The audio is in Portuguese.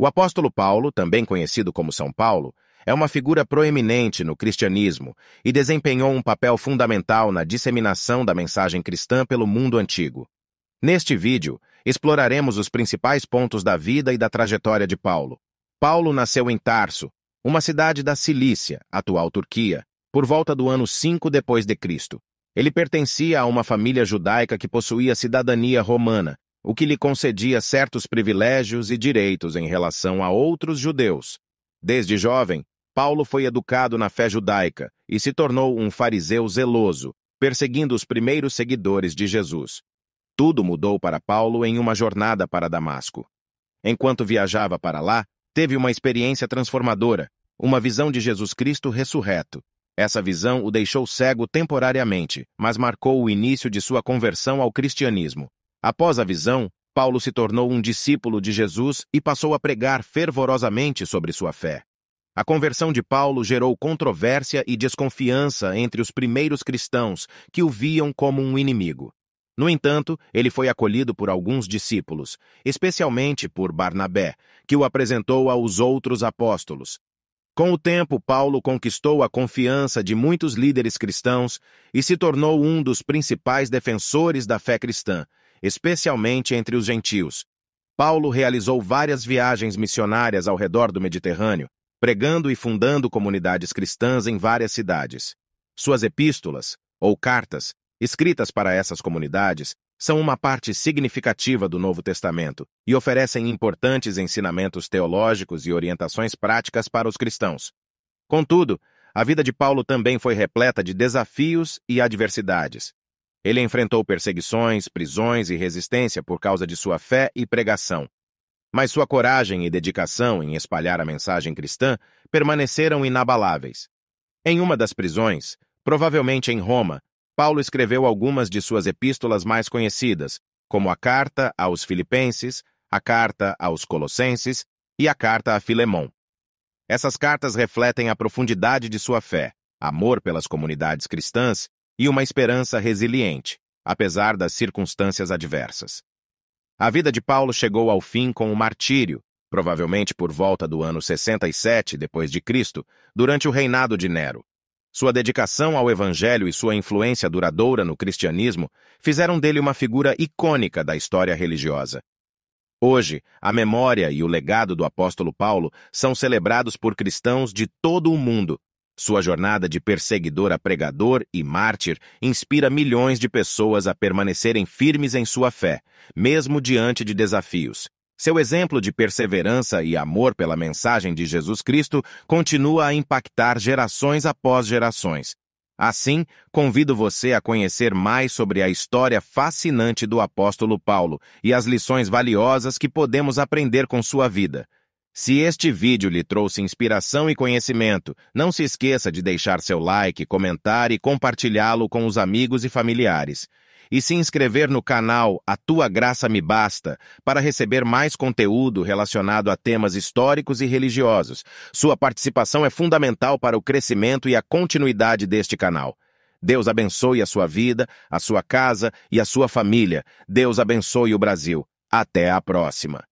O apóstolo Paulo, também conhecido como São Paulo, é uma figura proeminente no cristianismo e desempenhou um papel fundamental na disseminação da mensagem cristã pelo mundo antigo. Neste vídeo, exploraremos os principais pontos da vida e da trajetória de Paulo. Paulo nasceu em Tarso, uma cidade da Cilícia, atual Turquia, por volta do ano 5 depois de Cristo. Ele pertencia a uma família judaica que possuía cidadania romana o que lhe concedia certos privilégios e direitos em relação a outros judeus. Desde jovem, Paulo foi educado na fé judaica e se tornou um fariseu zeloso, perseguindo os primeiros seguidores de Jesus. Tudo mudou para Paulo em uma jornada para Damasco. Enquanto viajava para lá, teve uma experiência transformadora, uma visão de Jesus Cristo ressurreto. Essa visão o deixou cego temporariamente, mas marcou o início de sua conversão ao cristianismo. Após a visão, Paulo se tornou um discípulo de Jesus e passou a pregar fervorosamente sobre sua fé. A conversão de Paulo gerou controvérsia e desconfiança entre os primeiros cristãos, que o viam como um inimigo. No entanto, ele foi acolhido por alguns discípulos, especialmente por Barnabé, que o apresentou aos outros apóstolos. Com o tempo, Paulo conquistou a confiança de muitos líderes cristãos e se tornou um dos principais defensores da fé cristã, especialmente entre os gentios. Paulo realizou várias viagens missionárias ao redor do Mediterrâneo, pregando e fundando comunidades cristãs em várias cidades. Suas epístolas, ou cartas, escritas para essas comunidades, são uma parte significativa do Novo Testamento e oferecem importantes ensinamentos teológicos e orientações práticas para os cristãos. Contudo, a vida de Paulo também foi repleta de desafios e adversidades. Ele enfrentou perseguições, prisões e resistência por causa de sua fé e pregação. Mas sua coragem e dedicação em espalhar a mensagem cristã permaneceram inabaláveis. Em uma das prisões, provavelmente em Roma, Paulo escreveu algumas de suas epístolas mais conhecidas, como a Carta aos Filipenses, a Carta aos Colossenses e a Carta a Filemão. Essas cartas refletem a profundidade de sua fé, amor pelas comunidades cristãs e uma esperança resiliente, apesar das circunstâncias adversas. A vida de Paulo chegou ao fim com o martírio, provavelmente por volta do ano 67 depois de Cristo, durante o reinado de Nero. Sua dedicação ao evangelho e sua influência duradoura no cristianismo fizeram dele uma figura icônica da história religiosa. Hoje, a memória e o legado do apóstolo Paulo são celebrados por cristãos de todo o mundo, sua jornada de perseguidor a pregador e mártir inspira milhões de pessoas a permanecerem firmes em sua fé, mesmo diante de desafios. Seu exemplo de perseverança e amor pela mensagem de Jesus Cristo continua a impactar gerações após gerações. Assim, convido você a conhecer mais sobre a história fascinante do apóstolo Paulo e as lições valiosas que podemos aprender com sua vida. Se este vídeo lhe trouxe inspiração e conhecimento, não se esqueça de deixar seu like, comentar e compartilhá-lo com os amigos e familiares. E se inscrever no canal A Tua Graça Me Basta para receber mais conteúdo relacionado a temas históricos e religiosos. Sua participação é fundamental para o crescimento e a continuidade deste canal. Deus abençoe a sua vida, a sua casa e a sua família. Deus abençoe o Brasil. Até a próxima.